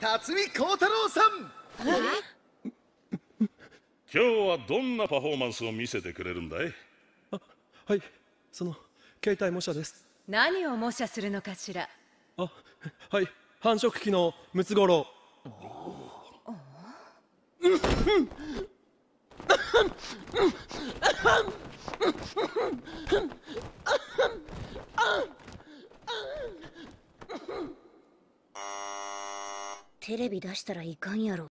辰巳幸太郎さん 今日はどんなパフォーマンスを見せてくれるんだいあはいその携帯模写です何を模写するのかしらあはい繁殖期のムツゴロウ テレビ出したらいかんやろ